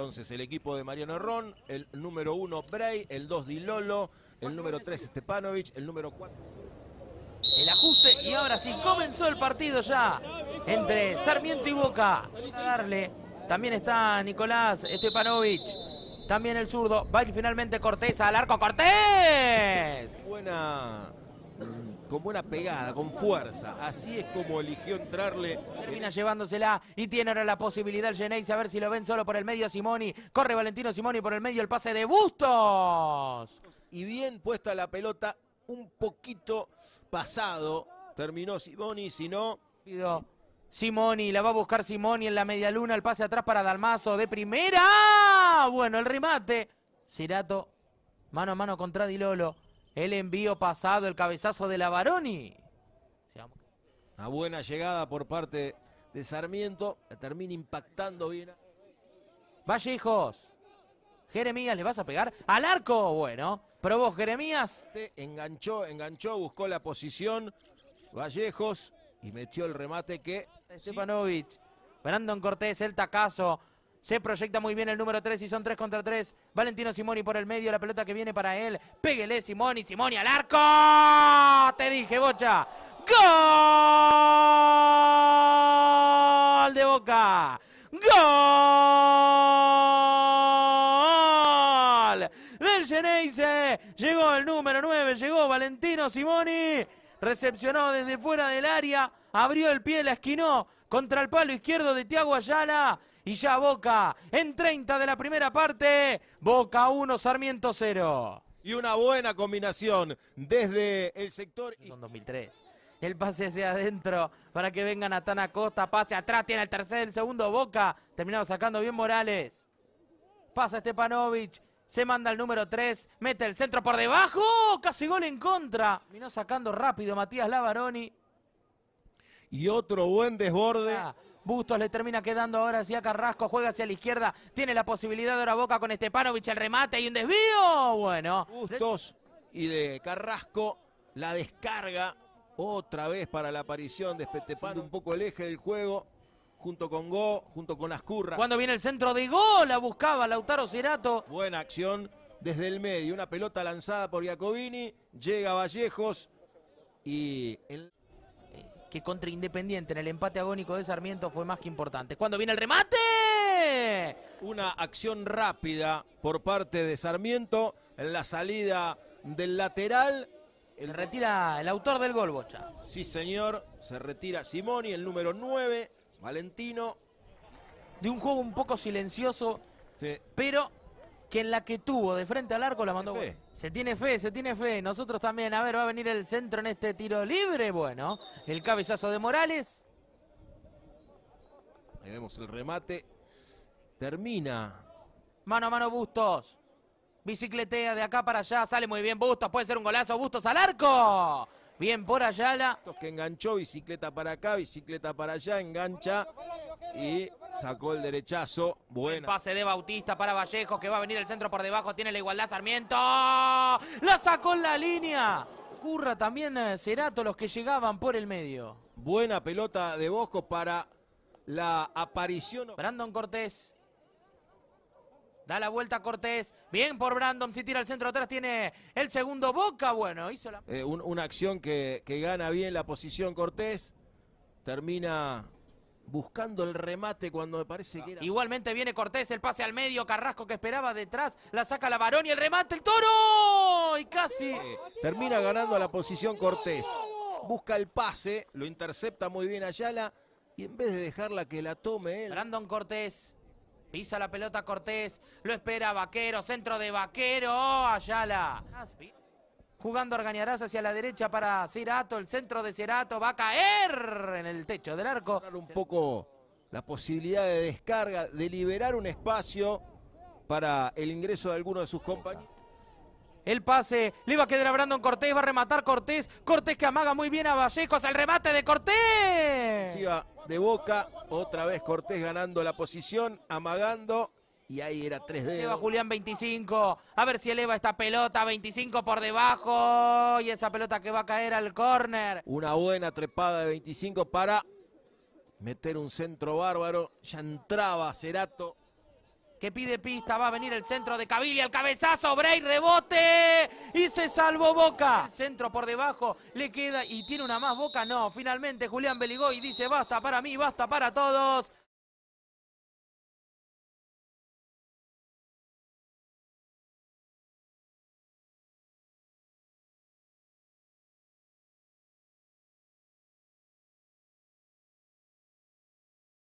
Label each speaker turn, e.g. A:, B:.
A: entonces el equipo de Mariano Herrón, el número uno Bray, el dos Dilolo, el número tres Stepanovic, el número cuatro...
B: El ajuste y ahora sí comenzó el partido ya entre Sarmiento y Boca. darle. También está Nicolás Stepanovic. También el zurdo. Va y finalmente Cortés al arco. ¡Cortés! con buena pegada, con fuerza. Así es como eligió entrarle. Termina llevándosela y tiene ahora la posibilidad el Geneis. A ver si lo ven solo por el medio
A: Simoni. Corre Valentino Simoni por el medio el pase de Bustos. Y bien puesta la pelota, un poquito pasado. Terminó Simoni, si no.
B: Pido. Simoni, la va a buscar Simoni en la media luna, el pase atrás para Dalmazo de primera. Bueno, el remate. Cirato mano a mano contra Di Lolo.
A: El envío pasado, el cabezazo de la Baroni. Una buena llegada por parte de Sarmiento. termina impactando bien. Vallejos. Jeremías, ¿le vas a pegar? ¡Al arco! Bueno, probó Jeremías. Enganchó, enganchó, buscó la posición. Vallejos y metió el remate que... Stepanovic. Brandon Cortés, el tacazo se proyecta muy
B: bien el número 3 y son 3 contra 3. Valentino Simoni por el medio, la pelota que viene para él. Péguele Simoni, Simoni al arco. Te dije, Bocha. Gol de Boca. Gol del Geneise. Llegó el número 9, llegó Valentino Simoni. Recepcionó desde fuera del área, abrió el pie, la esquinó contra el palo izquierdo de Tiago Ayala y ya Boca en 30 de la primera parte. Boca 1, Sarmiento 0. Y una buena combinación desde el sector. Son 2003. El pase hacia adentro para que venga Natana Costa. Pase atrás, tiene el tercer, el segundo. Boca terminaba sacando bien Morales. Pasa Stepanovic. Se manda el número 3, mete el centro por debajo, casi gol en contra. Vino sacando rápido Matías Lavaroni.
A: Y otro buen desborde. Ah,
B: Bustos le termina quedando ahora hacia Carrasco, juega hacia la izquierda, tiene la
A: posibilidad de ahora Boca con Stepanovich, el remate y un desvío. Bueno. Bustos y de Carrasco la descarga otra vez para la aparición de Stepanovich, un poco el eje del juego junto con Go, junto con Ascurra. Cuando viene el centro de Go, la buscaba Lautaro Cerato. Buena acción desde el medio, una pelota lanzada por Giacobini, llega Vallejos y que contra Independiente
B: en el empate agónico de Sarmiento fue más que importante. Cuando viene el
A: remate. Una acción rápida por parte de Sarmiento en la salida del lateral. El... Se retira el autor del gol, Bocha. Sí, señor. Se retira Simoni, el número 9, Valentino. De un juego un poco silencioso,
B: pero que en la que tuvo de frente al arco la mandó. Se tiene fe, se tiene fe. Nosotros también. A ver, va a venir el centro en este tiro libre. Bueno, el cabezazo de Morales.
A: Ahí vemos el remate. Termina.
B: Mano a mano Bustos. Bicicletea de acá para allá. Sale muy bien Bustos. Puede ser un
A: golazo. Bustos al arco. Bien por allá la... Que enganchó, bicicleta para acá, bicicleta para allá, engancha y sacó el derechazo. Buen pase de
B: Bautista para Vallejo que va a venir el centro por debajo, tiene la igualdad Sarmiento. La sacó en la
A: línea. Curra también eh, Cerato, los que llegaban por el medio. Buena pelota de Bosco para la aparición. Brandon Cortés.
B: Da la vuelta Cortés. Bien por Brandon. Si tira al centro atrás, tiene el segundo Boca. Bueno, hizo la.
A: Eh, una acción que, gana bien la posición Cortés. Termina buscando el remate cuando me parece que era.
B: Igualmente viene Cortés, el pase al medio, Carrasco que esperaba detrás, la saca la varón y el remate, el toro. Y casi.
A: Eh, termina ganando la posición Cortés. Busca el pase, lo intercepta muy bien Ayala y en vez de dejarla que la tome él. Brandon Cortés Pisa la pelota
B: Cortés, lo espera Vaquero, centro de Vaquero, oh, Ayala. Jugando Argañarás hacia la derecha para Cerato, el centro de Cerato va a caer en el
A: techo del arco. Un poco la posibilidad de descarga, de liberar un espacio para el ingreso de alguno de sus compañeros. El pase le va a quedar a
B: Brandon Cortés, va a rematar Cortés. Cortés que amaga muy bien a Vallejos. El remate de Cortés.
A: de boca, otra vez Cortés ganando la posición, amagando. Y ahí era 3 d Lleva
B: Julián 25. A ver si eleva esta pelota. 25 por debajo. Y esa pelota que va a caer al córner.
A: Una buena trepada de 25 para meter un centro bárbaro. Ya entraba Cerato que
B: pide pista, va a venir el centro de Cavilla, el cabezazo, Bray, rebote y se salvó Boca. centro por debajo le queda y tiene una más Boca, no, finalmente Julián Beligoy dice basta para mí, basta para todos.